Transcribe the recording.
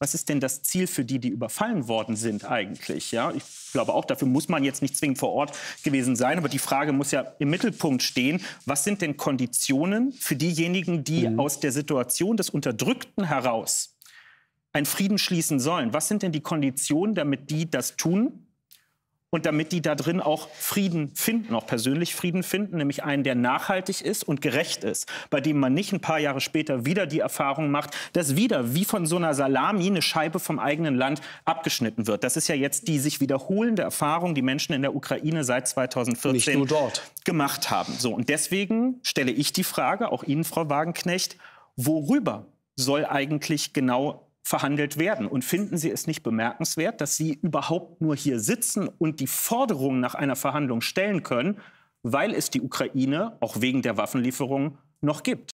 was ist denn das Ziel für die, die überfallen worden sind eigentlich? Ja, ich glaube auch, dafür muss man jetzt nicht zwingend vor Ort gewesen sein, aber die Frage muss ja im Mittelpunkt stehen, was sind denn Konditionen für diejenigen, die mhm. aus der Situation des Unterdrückten heraus einen Frieden schließen sollen? Was sind denn die Konditionen, damit die das tun? und damit die da drin auch Frieden finden, auch persönlich Frieden finden, nämlich einen, der nachhaltig ist und gerecht ist, bei dem man nicht ein paar Jahre später wieder die Erfahrung macht, dass wieder wie von so einer Salami eine Scheibe vom eigenen Land abgeschnitten wird. Das ist ja jetzt die sich wiederholende Erfahrung, die Menschen in der Ukraine seit 2014 gemacht haben. So und deswegen stelle ich die Frage auch Ihnen, Frau Wagenknecht, worüber soll eigentlich genau verhandelt werden. Und finden Sie es nicht bemerkenswert, dass Sie überhaupt nur hier sitzen und die Forderung nach einer Verhandlung stellen können, weil es die Ukraine auch wegen der Waffenlieferung noch gibt?